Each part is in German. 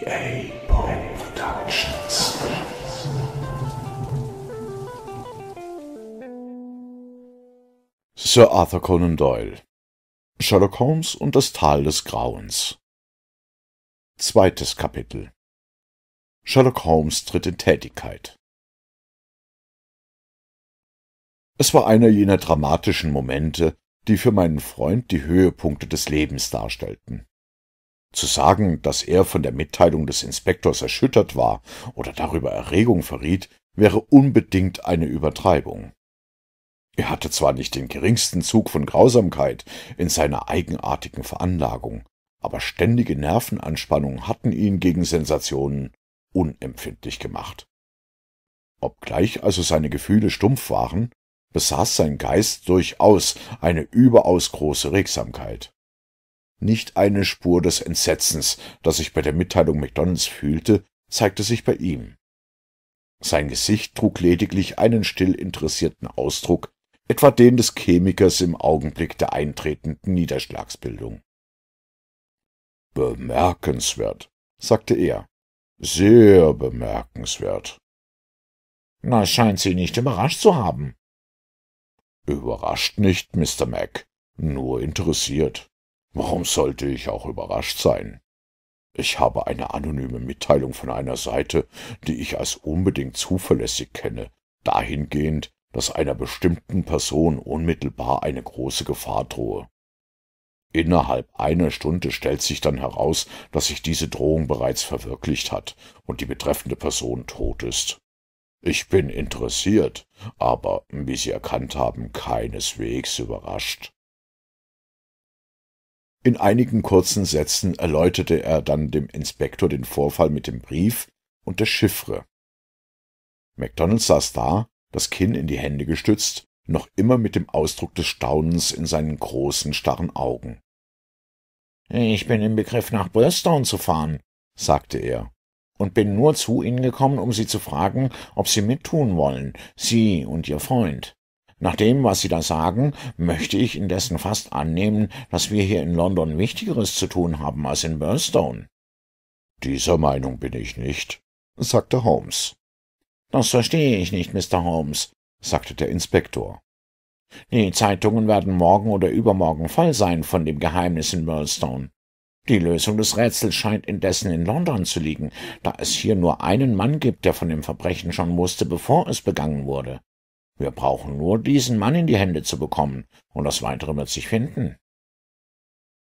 GA Productions. Sir Arthur Conan Doyle Sherlock Holmes und das Tal des Grauens Zweites Kapitel Sherlock Holmes tritt in Tätigkeit Es war einer jener dramatischen Momente, die für meinen Freund die Höhepunkte des Lebens darstellten. Zu sagen, dass er von der Mitteilung des Inspektors erschüttert war oder darüber Erregung verriet, wäre unbedingt eine Übertreibung. Er hatte zwar nicht den geringsten Zug von Grausamkeit in seiner eigenartigen Veranlagung, aber ständige Nervenanspannungen hatten ihn gegen Sensationen unempfindlich gemacht. Obgleich also seine Gefühle stumpf waren, besaß sein Geist durchaus eine überaus große Regsamkeit. Nicht eine Spur des Entsetzens, das ich bei der Mitteilung McDonalds fühlte, zeigte sich bei ihm. Sein Gesicht trug lediglich einen still interessierten Ausdruck, etwa den des Chemikers im Augenblick der eintretenden Niederschlagsbildung. Bemerkenswert, sagte er. Sehr bemerkenswert. Na, scheint Sie nicht überrascht zu haben. Überrascht nicht, Mr. Mac, nur interessiert. Warum sollte ich auch überrascht sein? Ich habe eine anonyme Mitteilung von einer Seite, die ich als unbedingt zuverlässig kenne, dahingehend, dass einer bestimmten Person unmittelbar eine große Gefahr drohe. Innerhalb einer Stunde stellt sich dann heraus, dass sich diese Drohung bereits verwirklicht hat und die betreffende Person tot ist. Ich bin interessiert, aber, wie Sie erkannt haben, keineswegs überrascht. In einigen kurzen Sätzen erläuterte er dann dem Inspektor den Vorfall mit dem Brief und der Chiffre. MacDonald saß da, das Kinn in die Hände gestützt, noch immer mit dem Ausdruck des Staunens in seinen großen, starren Augen. Ich bin im Begriff, nach Bristol zu fahren, sagte er, und bin nur zu Ihnen gekommen, um Sie zu fragen, ob Sie mittun wollen, Sie und Ihr Freund. Nach dem, was Sie da sagen, möchte ich indessen fast annehmen, dass wir hier in London Wichtigeres zu tun haben als in Burnstone. Dieser Meinung bin ich nicht, sagte Holmes. Das verstehe ich nicht, Mr. Holmes, sagte der Inspektor. Die Zeitungen werden morgen oder übermorgen voll sein von dem Geheimnis in Burlstone. Die Lösung des Rätsels scheint indessen in London zu liegen, da es hier nur einen Mann gibt, der von dem Verbrechen schon wusste, bevor es begangen wurde. Wir brauchen nur diesen Mann in die Hände zu bekommen, und das Weitere wird sich finden.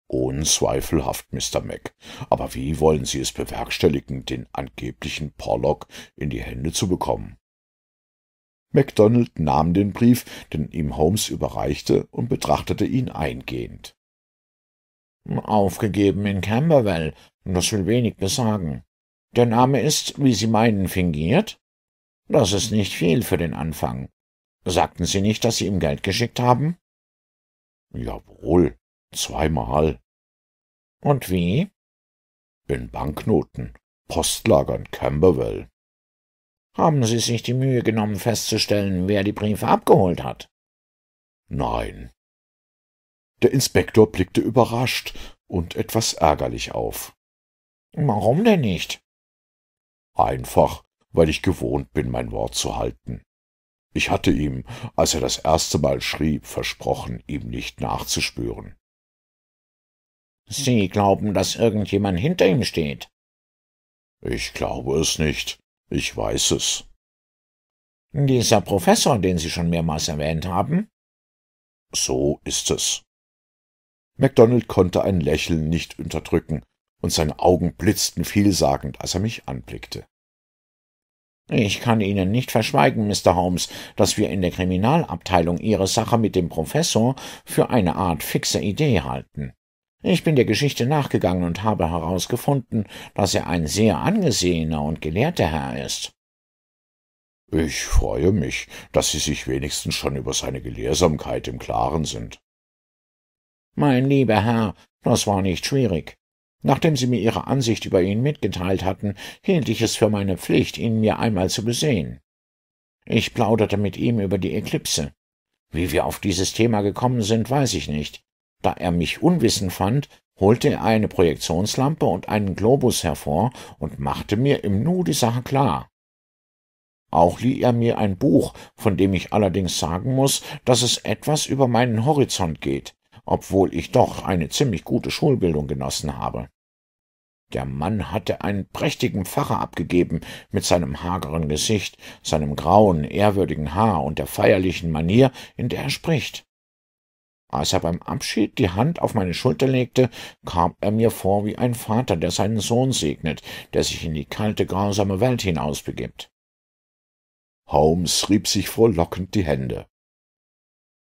Unzweifelhaft, Mr. Mac. Aber wie wollen Sie es bewerkstelligen, den angeblichen Pollock in die Hände zu bekommen? MacDonald nahm den Brief, den ihm Holmes überreichte, und betrachtete ihn eingehend. Aufgegeben in Camberwell, das will wenig besagen. Der Name ist, wie Sie meinen, fingiert? Das ist nicht viel für den Anfang. Sagten Sie nicht, dass Sie ihm Geld geschickt haben? Jawohl, zweimal. Und wie? In Banknoten, Postlager in Camberwell. Haben Sie sich die Mühe genommen, festzustellen, wer die Briefe abgeholt hat? Nein. Der Inspektor blickte überrascht und etwas ärgerlich auf. Warum denn nicht? Einfach, weil ich gewohnt bin, mein Wort zu halten. Ich hatte ihm, als er das erste Mal schrieb, versprochen, ihm nicht nachzuspüren. Sie glauben, dass irgendjemand hinter ihm steht? Ich glaube es nicht. Ich weiß es. Dieser Professor, den Sie schon mehrmals erwähnt haben? So ist es. MacDonald konnte ein Lächeln nicht unterdrücken, und seine Augen blitzten vielsagend, als er mich anblickte. Ich kann Ihnen nicht verschweigen, Mr. Holmes, dass wir in der Kriminalabteilung Ihre Sache mit dem Professor für eine Art fixe Idee halten. Ich bin der Geschichte nachgegangen und habe herausgefunden, dass er ein sehr angesehener und gelehrter Herr ist. Ich freue mich, dass Sie sich wenigstens schon über seine Gelehrsamkeit im Klaren sind. Mein lieber Herr, das war nicht schwierig. Nachdem Sie mir Ihre Ansicht über ihn mitgeteilt hatten, hielt ich es für meine Pflicht, ihn mir einmal zu besehen. Ich plauderte mit ihm über die Eklipse. Wie wir auf dieses Thema gekommen sind, weiß ich nicht. Da er mich unwissend fand, holte er eine Projektionslampe und einen Globus hervor und machte mir im Nu die Sache klar. Auch lieh er mir ein Buch, von dem ich allerdings sagen muss, dass es etwas über meinen Horizont geht, obwohl ich doch eine ziemlich gute Schulbildung genossen habe. Der Mann hatte einen prächtigen Pfarrer abgegeben, mit seinem hageren Gesicht, seinem grauen, ehrwürdigen Haar und der feierlichen Manier, in der er spricht. Als er beim Abschied die Hand auf meine Schulter legte, kam er mir vor wie ein Vater, der seinen Sohn segnet, der sich in die kalte, grausame Welt hinausbegibt. Holmes rieb sich frohlockend die Hände.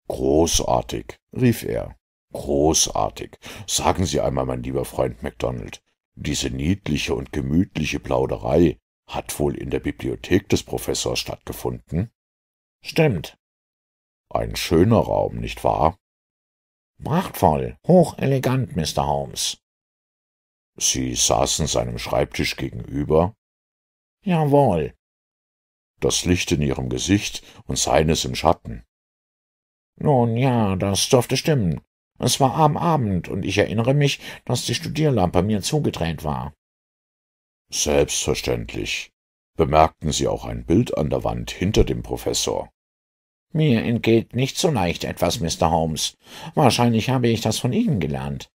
Großartig, rief er. Großartig. Sagen Sie einmal, mein lieber Freund MacDonald, diese niedliche und gemütliche Plauderei hat wohl in der Bibliothek des Professors stattgefunden? Stimmt. Ein schöner Raum, nicht wahr? Prachtvoll, hochelegant, Mr. Holmes. Sie saßen seinem Schreibtisch gegenüber? Jawohl. Das Licht in ihrem Gesicht und seines im Schatten. Nun ja, das dürfte stimmen. Es war am Abend, und ich erinnere mich, dass die Studierlampe mir zugedreht war. Selbstverständlich. Bemerkten Sie auch ein Bild an der Wand hinter dem Professor? Mir entgeht nicht so leicht etwas, Mr. Holmes. Wahrscheinlich habe ich das von Ihnen gelernt.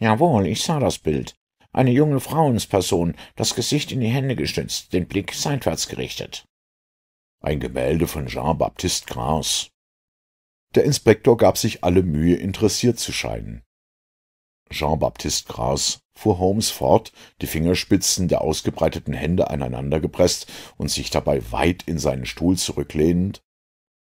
Jawohl, ich sah das Bild. Eine junge Frauensperson, das Gesicht in die Hände gestützt, den Blick seitwärts gerichtet. Ein Gemälde von Jean-Baptiste Gras, der Inspektor gab sich alle Mühe, interessiert zu scheinen. Jean-Baptiste Gras fuhr Holmes fort, die Fingerspitzen der ausgebreiteten Hände aneinandergepresst und sich dabei weit in seinen Stuhl zurücklehnend,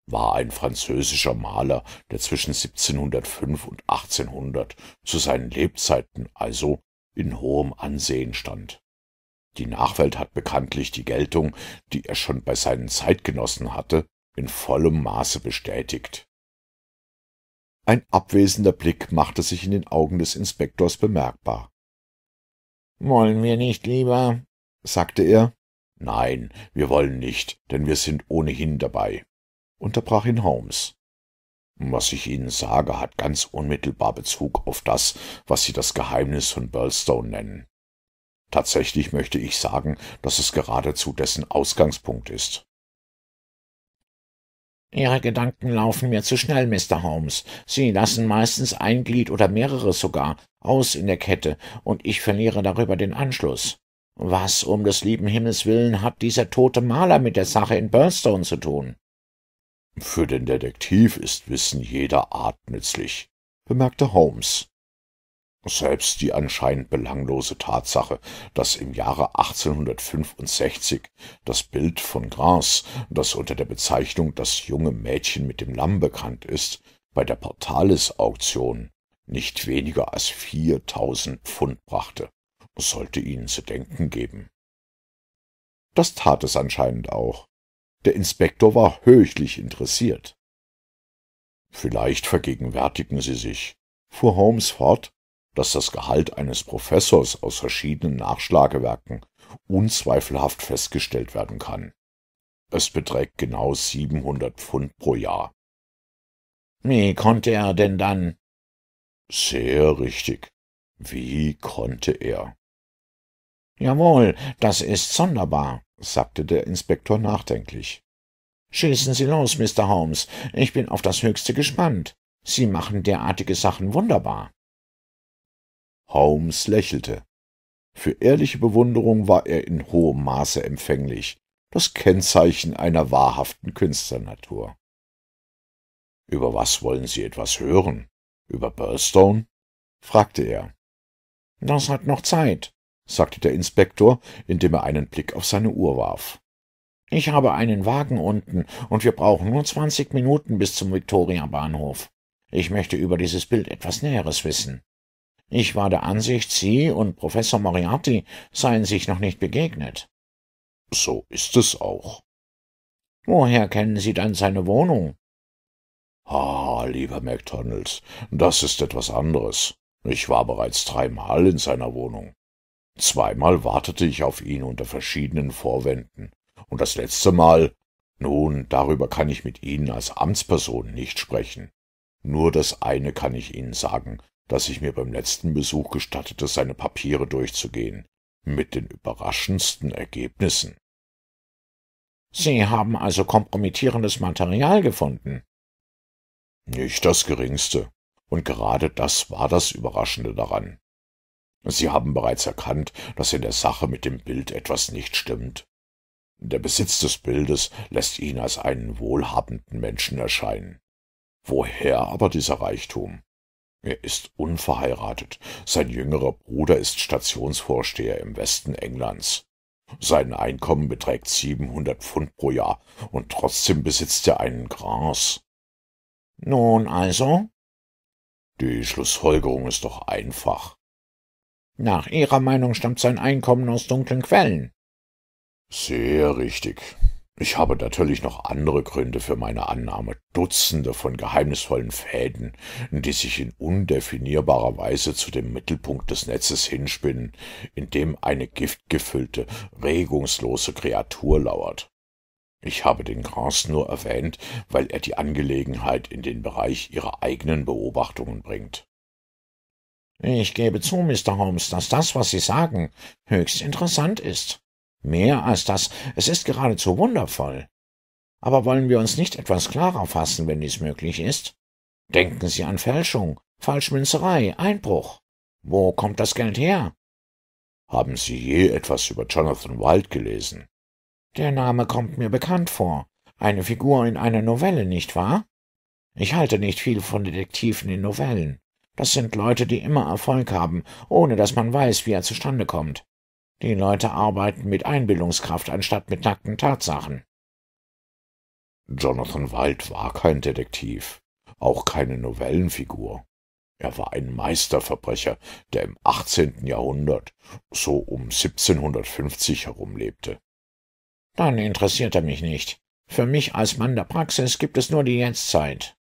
war ein französischer Maler, der zwischen 1705 und 1800 zu seinen Lebzeiten also in hohem Ansehen stand. Die Nachwelt hat bekanntlich die Geltung, die er schon bei seinen Zeitgenossen hatte, in vollem Maße bestätigt. Ein abwesender Blick machte sich in den Augen des Inspektors bemerkbar. Wollen wir nicht lieber? sagte er. Nein, wir wollen nicht, denn wir sind ohnehin dabei, unterbrach ihn Holmes. Was ich Ihnen sage, hat ganz unmittelbar Bezug auf das, was Sie das Geheimnis von Burlstone nennen. Tatsächlich möchte ich sagen, dass es geradezu dessen Ausgangspunkt ist. Ihre Gedanken laufen mir zu schnell, Mr. Holmes. Sie lassen meistens ein Glied oder mehrere sogar aus in der Kette, und ich verliere darüber den Anschluss. Was um des lieben Himmels willen hat dieser tote Maler mit der Sache in Burstone zu tun? Für den Detektiv ist Wissen jeder Art nützlich, bemerkte Holmes. Selbst die anscheinend belanglose Tatsache, dass im Jahre 1865 das Bild von Grace, das unter der Bezeichnung »Das junge Mädchen mit dem Lamm« bekannt ist, bei der Portalis-Auktion nicht weniger als 4.000 Pfund brachte, sollte Ihnen zu denken geben. Das tat es anscheinend auch. Der Inspektor war höchlich interessiert. Vielleicht vergegenwärtigen Sie sich, fuhr Holmes fort, dass das Gehalt eines Professors aus verschiedenen Nachschlagewerken unzweifelhaft festgestellt werden kann. Es beträgt genau 700 Pfund pro Jahr. Wie konnte er denn dann? Sehr richtig. Wie konnte er? Jawohl, das ist sonderbar, sagte der Inspektor nachdenklich. Schießen Sie los, Mr. Holmes. Ich bin auf das Höchste gespannt. Sie machen derartige Sachen wunderbar. Holmes lächelte. Für ehrliche Bewunderung war er in hohem Maße empfänglich, das Kennzeichen einer wahrhaften Künstlernatur. Über was wollen Sie etwas hören? Über Burstone? fragte er. Das hat noch Zeit, sagte der Inspektor, indem er einen Blick auf seine Uhr warf. Ich habe einen Wagen unten, und wir brauchen nur zwanzig Minuten bis zum Viktoria-Bahnhof. Ich möchte über dieses Bild etwas Näheres wissen. Ich war der Ansicht, Sie und Professor Moriarty seien sich noch nicht begegnet. So ist es auch. Woher kennen Sie dann seine Wohnung? Ah, lieber MacDonalds, das ist etwas anderes. Ich war bereits dreimal in seiner Wohnung. Zweimal wartete ich auf ihn unter verschiedenen Vorwänden, und das letzte Mal, nun, darüber kann ich mit Ihnen als Amtsperson nicht sprechen. Nur das eine kann ich Ihnen sagen, dass ich mir beim letzten Besuch gestattete, seine Papiere durchzugehen, mit den überraschendsten Ergebnissen. Sie haben also kompromittierendes Material gefunden? Nicht das geringste, und gerade das war das Überraschende daran. Sie haben bereits erkannt, dass in der Sache mit dem Bild etwas nicht stimmt. Der Besitz des Bildes lässt ihn als einen wohlhabenden Menschen erscheinen. Woher aber dieser Reichtum? Er ist unverheiratet. Sein jüngerer Bruder ist Stationsvorsteher im Westen Englands. Sein Einkommen beträgt 700 Pfund pro Jahr und trotzdem besitzt er einen Grans. Nun also? Die Schlussfolgerung ist doch einfach. Nach Ihrer Meinung stammt sein Einkommen aus dunklen Quellen. Sehr richtig. Ich habe natürlich noch andere Gründe für meine Annahme, Dutzende von geheimnisvollen Fäden, die sich in undefinierbarer Weise zu dem Mittelpunkt des Netzes hinspinnen, in dem eine giftgefüllte, regungslose Kreatur lauert. Ich habe den Grans nur erwähnt, weil er die Angelegenheit in den Bereich ihrer eigenen Beobachtungen bringt. Ich gebe zu, Mr. Holmes, dass das, was Sie sagen, höchst interessant ist, Mehr als das, es ist geradezu wundervoll. Aber wollen wir uns nicht etwas klarer fassen, wenn dies möglich ist? Denken Sie an Fälschung, Falschmünzerei, Einbruch. Wo kommt das Geld her? Haben Sie je etwas über Jonathan Wild gelesen? Der Name kommt mir bekannt vor. Eine Figur in einer Novelle, nicht wahr? Ich halte nicht viel von Detektiven in Novellen. Das sind Leute, die immer Erfolg haben, ohne dass man weiß, wie er zustande kommt. Die Leute arbeiten mit Einbildungskraft anstatt mit nackten Tatsachen. Jonathan Wild war kein Detektiv, auch keine Novellenfigur. Er war ein Meisterverbrecher, der im 18. Jahrhundert, so um 1750 herum lebte. Dann interessiert er mich nicht. Für mich als Mann der Praxis gibt es nur die Jetztzeit.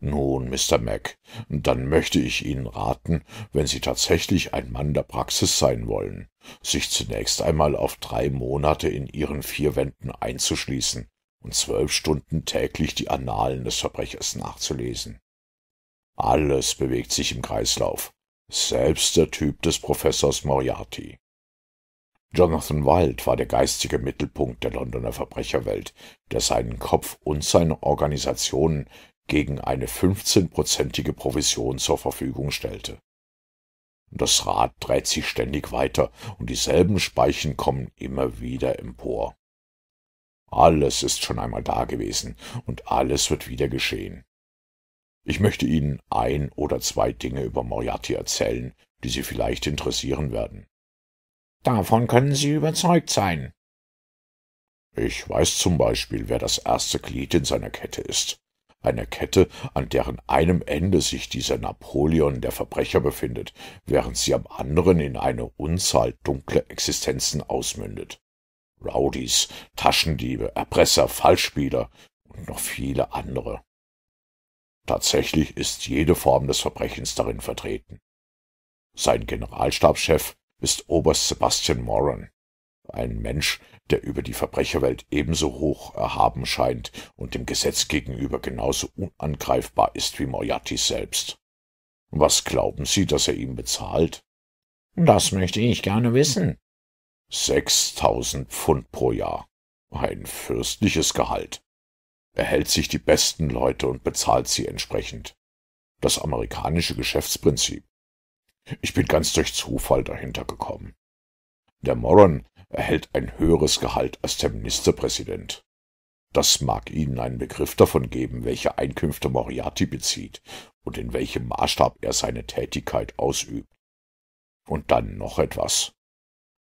Nun, Mr. Mac, dann möchte ich Ihnen raten, wenn Sie tatsächlich ein Mann der Praxis sein wollen, sich zunächst einmal auf drei Monate in Ihren vier Wänden einzuschließen und zwölf Stunden täglich die Annalen des Verbrechers nachzulesen. Alles bewegt sich im Kreislauf, selbst der Typ des Professors Moriarty. Jonathan Wild war der geistige Mittelpunkt der Londoner Verbrecherwelt, der seinen Kopf und seine Organisationen gegen eine 15-prozentige Provision zur Verfügung stellte. Das Rad dreht sich ständig weiter und dieselben Speichen kommen immer wieder empor. Alles ist schon einmal da gewesen und alles wird wieder geschehen. Ich möchte Ihnen ein oder zwei Dinge über Moriarty erzählen, die Sie vielleicht interessieren werden. Davon können Sie überzeugt sein. Ich weiß zum Beispiel, wer das erste Glied in seiner Kette ist eine Kette, an deren einem Ende sich dieser Napoleon der Verbrecher befindet, während sie am anderen in eine Unzahl dunkler Existenzen ausmündet. Rowdies, Taschendiebe, Erpresser, Falschspieler und noch viele andere. Tatsächlich ist jede Form des Verbrechens darin vertreten. Sein Generalstabschef ist Oberst Sebastian Moran, ein Mensch, der über die Verbrecherwelt ebenso hoch erhaben scheint und dem Gesetz gegenüber genauso unangreifbar ist wie Moriarty selbst. Was glauben Sie, dass er ihm bezahlt? Das möchte ich gerne wissen. Sechstausend Pfund pro Jahr. Ein fürstliches Gehalt. Er hält sich die besten Leute und bezahlt sie entsprechend. Das amerikanische Geschäftsprinzip. Ich bin ganz durch Zufall dahinter gekommen. Der Moron erhält ein höheres Gehalt als der Ministerpräsident. Das mag Ihnen einen Begriff davon geben, welche Einkünfte Moriarty bezieht und in welchem Maßstab er seine Tätigkeit ausübt. Und dann noch etwas.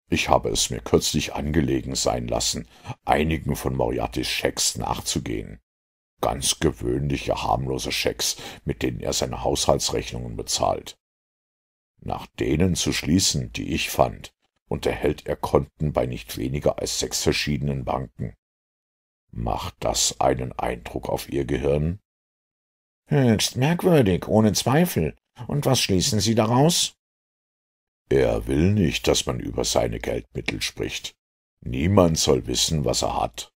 Ich habe es mir kürzlich angelegen sein lassen, einigen von Moriartys Schecks nachzugehen. Ganz gewöhnliche harmlose Schecks, mit denen er seine Haushaltsrechnungen bezahlt. Nach denen zu schließen, die ich fand, und unterhält er Konten bei nicht weniger als sechs verschiedenen Banken. Macht das einen Eindruck auf Ihr Gehirn? Höchst merkwürdig, ohne Zweifel. Und was schließen Sie daraus? Er will nicht, dass man über seine Geldmittel spricht. Niemand soll wissen, was er hat.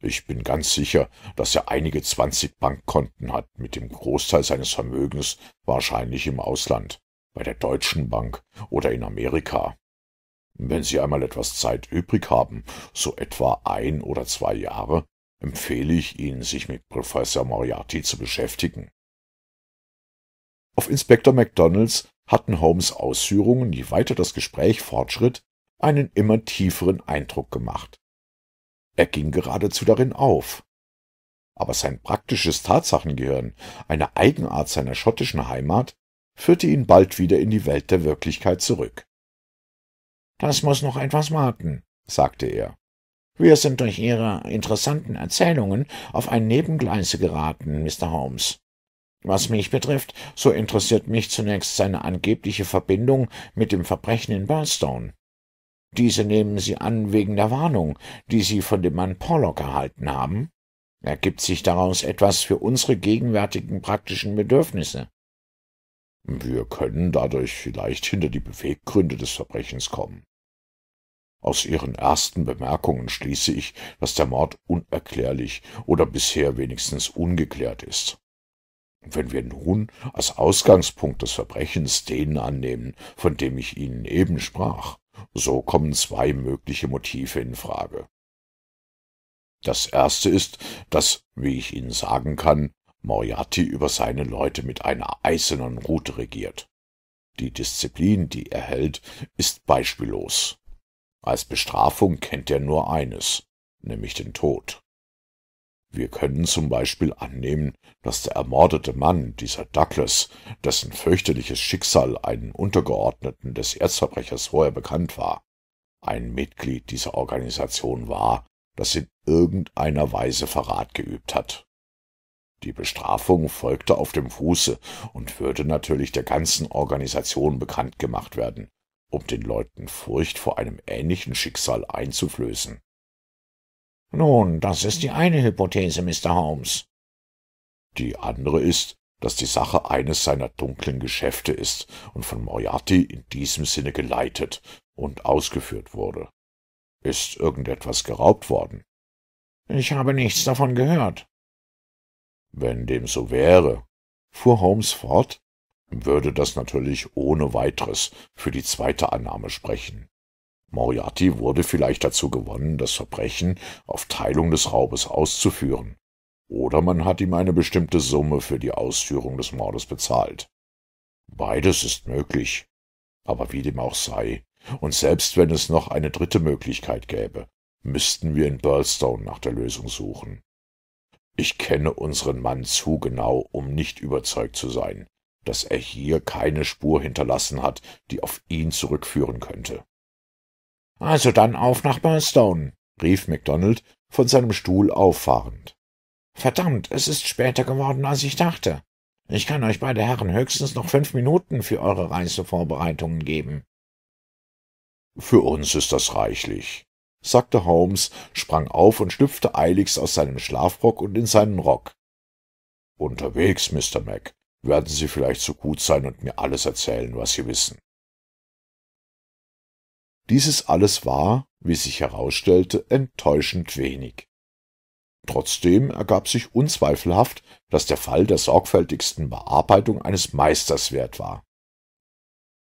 Ich bin ganz sicher, dass er einige zwanzig Bankkonten hat, mit dem Großteil seines Vermögens wahrscheinlich im Ausland, bei der Deutschen Bank oder in Amerika. Wenn Sie einmal etwas Zeit übrig haben, so etwa ein oder zwei Jahre, empfehle ich Ihnen, sich mit Professor Moriarty zu beschäftigen. Auf Inspektor McDonalds hatten Holmes Ausführungen, je weiter das Gespräch fortschritt, einen immer tieferen Eindruck gemacht. Er ging geradezu darin auf. Aber sein praktisches Tatsachengehirn, eine Eigenart seiner schottischen Heimat, führte ihn bald wieder in die Welt der Wirklichkeit zurück. Das muss noch etwas warten, sagte er. Wir sind durch Ihre interessanten Erzählungen auf ein Nebengleise geraten, Mr. Holmes. Was mich betrifft, so interessiert mich zunächst seine angebliche Verbindung mit dem Verbrechen in Burstone. Diese nehmen Sie an wegen der Warnung, die Sie von dem Mann Pollock erhalten haben? Ergibt sich daraus etwas für unsere gegenwärtigen praktischen Bedürfnisse? Wir können dadurch vielleicht hinter die Beweggründe des Verbrechens kommen. Aus Ihren ersten Bemerkungen schließe ich, dass der Mord unerklärlich oder bisher wenigstens ungeklärt ist. Wenn wir nun als Ausgangspunkt des Verbrechens den annehmen, von dem ich Ihnen eben sprach, so kommen zwei mögliche Motive in Frage. Das erste ist, dass, wie ich Ihnen sagen kann, Moriarty über seine Leute mit einer eisernen Rute regiert. Die Disziplin, die er hält, ist beispiellos. Als Bestrafung kennt er nur eines, nämlich den Tod. Wir können zum Beispiel annehmen, dass der ermordete Mann, dieser Douglas, dessen fürchterliches Schicksal einen Untergeordneten des Erzverbrechers vorher bekannt war, ein Mitglied dieser Organisation war, das in irgendeiner Weise Verrat geübt hat. Die Bestrafung folgte auf dem Fuße und würde natürlich der ganzen Organisation bekannt gemacht werden, um den Leuten Furcht vor einem ähnlichen Schicksal einzuflößen. Nun, das ist die eine Hypothese, Mr. Holmes. Die andere ist, dass die Sache eines seiner dunklen Geschäfte ist und von Moriarty in diesem Sinne geleitet und ausgeführt wurde. Ist irgendetwas geraubt worden? Ich habe nichts davon gehört. Wenn dem so wäre, fuhr Holmes fort, würde das natürlich ohne weiteres für die zweite Annahme sprechen. Moriarty wurde vielleicht dazu gewonnen, das Verbrechen auf Teilung des Raubes auszuführen. Oder man hat ihm eine bestimmte Summe für die Ausführung des Mordes bezahlt. Beides ist möglich. Aber wie dem auch sei, und selbst wenn es noch eine dritte Möglichkeit gäbe, müssten wir in Burlstone nach der Lösung suchen. Ich kenne unseren Mann zu genau, um nicht überzeugt zu sein, dass er hier keine Spur hinterlassen hat, die auf ihn zurückführen könnte. Also dann auf nach Burstone, rief MacDonald von seinem Stuhl auffahrend. Verdammt, es ist später geworden, als ich dachte. Ich kann euch beide Herren höchstens noch fünf Minuten für eure Reisevorbereitungen geben. Für uns ist das reichlich, sagte Holmes, sprang auf und schlüpfte eiligst aus seinem Schlafrock und in seinen Rock. Unterwegs, Mr. Mac, werden Sie vielleicht so gut sein und mir alles erzählen, was Sie wissen. Dieses alles war, wie sich herausstellte, enttäuschend wenig. Trotzdem ergab sich unzweifelhaft, dass der Fall der sorgfältigsten Bearbeitung eines Meisters wert war.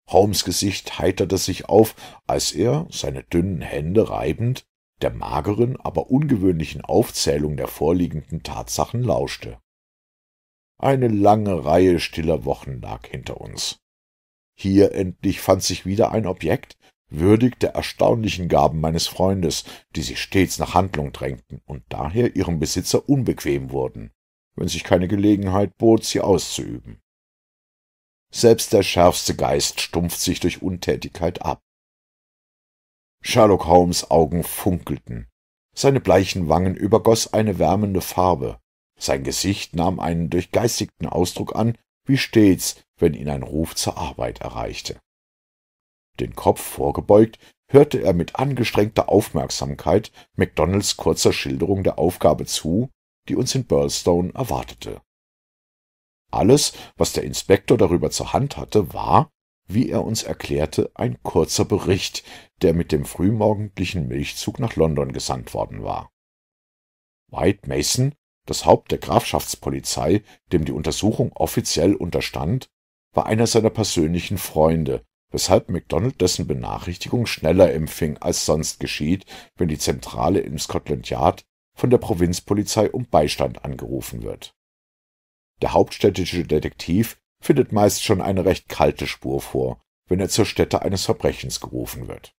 Holmes Gesicht heiterte sich auf, als er, seine dünnen Hände reibend, der mageren, aber ungewöhnlichen Aufzählung der vorliegenden Tatsachen lauschte. Eine lange Reihe stiller Wochen lag hinter uns. Hier endlich fand sich wieder ein Objekt, würdig der erstaunlichen Gaben meines Freundes, die sich stets nach Handlung drängten und daher ihrem Besitzer unbequem wurden, wenn sich keine Gelegenheit bot, sie auszuüben. Selbst der schärfste Geist stumpft sich durch Untätigkeit ab. Sherlock Holmes Augen funkelten, seine bleichen Wangen übergoss eine wärmende Farbe, sein Gesicht nahm einen durchgeistigten Ausdruck an, wie stets, wenn ihn ein Ruf zur Arbeit erreichte. Den Kopf vorgebeugt, hörte er mit angestrengter Aufmerksamkeit McDonalds kurzer Schilderung der Aufgabe zu, die uns in Burlstone erwartete. Alles, was der Inspektor darüber zur Hand hatte, war, wie er uns erklärte, ein kurzer Bericht, der mit dem frühmorgendlichen Milchzug nach London gesandt worden war. White Mason das Haupt der Grafschaftspolizei, dem die Untersuchung offiziell unterstand, war einer seiner persönlichen Freunde, weshalb MacDonald dessen Benachrichtigung schneller empfing, als sonst geschieht, wenn die Zentrale im Scotland Yard von der Provinzpolizei um Beistand angerufen wird. Der hauptstädtische Detektiv findet meist schon eine recht kalte Spur vor, wenn er zur Stätte eines Verbrechens gerufen wird.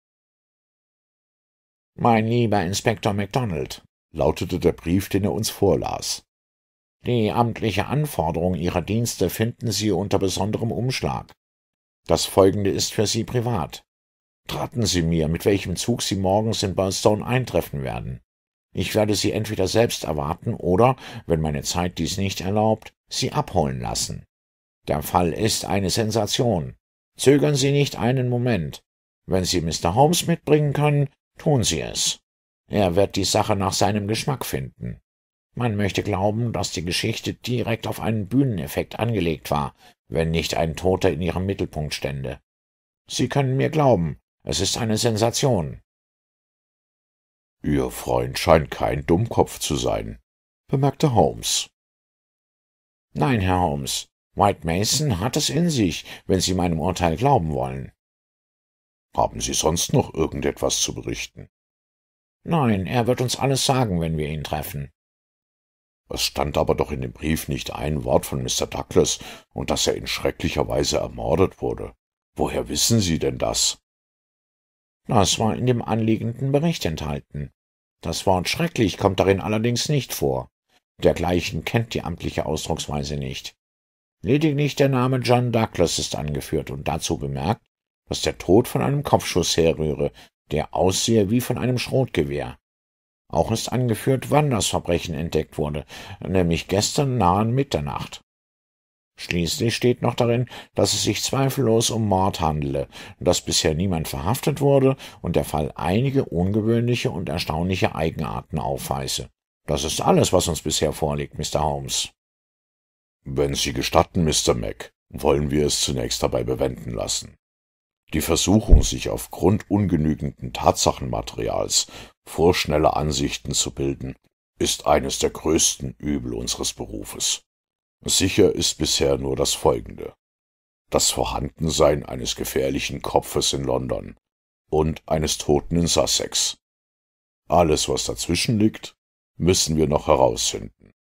Mein lieber Inspektor MacDonald, lautete der Brief, den er uns vorlas. Die amtliche Anforderung Ihrer Dienste finden Sie unter besonderem Umschlag. Das folgende ist für Sie privat. Traten Sie mir, mit welchem Zug Sie morgens in Barstone eintreffen werden. Ich werde Sie entweder selbst erwarten oder, wenn meine Zeit dies nicht erlaubt, Sie abholen lassen. Der Fall ist eine Sensation. Zögern Sie nicht einen Moment. Wenn Sie Mr. Holmes mitbringen können, tun Sie es. Er wird die Sache nach seinem Geschmack finden. Man möchte glauben, dass die Geschichte direkt auf einen Bühneneffekt angelegt war, wenn nicht ein Toter in ihrem Mittelpunkt stände. Sie können mir glauben, es ist eine Sensation. Ihr Freund scheint kein Dummkopf zu sein, bemerkte Holmes. Nein, Herr Holmes, White Mason hat es in sich, wenn Sie meinem Urteil glauben wollen. Haben Sie sonst noch irgendetwas zu berichten? Nein, er wird uns alles sagen, wenn wir ihn treffen. Es stand aber doch in dem Brief nicht ein Wort von Mr. Douglas und dass er in schrecklicher Weise ermordet wurde. Woher wissen Sie denn das? Das war in dem anliegenden Bericht enthalten. Das Wort schrecklich kommt darin allerdings nicht vor. Dergleichen kennt die amtliche Ausdrucksweise nicht. Lediglich der Name John Douglas ist angeführt und dazu bemerkt, dass der Tod von einem Kopfschuss herrühre, der aussehe wie von einem Schrotgewehr. Auch ist angeführt, wann das Verbrechen entdeckt wurde, nämlich gestern nahen Mitternacht. Schließlich steht noch darin, dass es sich zweifellos um Mord handele, dass bisher niemand verhaftet wurde und der Fall einige ungewöhnliche und erstaunliche Eigenarten aufweise. Das ist alles, was uns bisher vorliegt, Mr. Holmes. Wenn Sie gestatten, Mr. Mac, wollen wir es zunächst dabei bewenden lassen. Die Versuchung, sich aufgrund ungenügenden Tatsachenmaterials vorschnelle Ansichten zu bilden, ist eines der größten Übel unseres Berufes. Sicher ist bisher nur das Folgende. Das Vorhandensein eines gefährlichen Kopfes in London und eines Toten in Sussex. Alles, was dazwischen liegt, müssen wir noch herausfinden.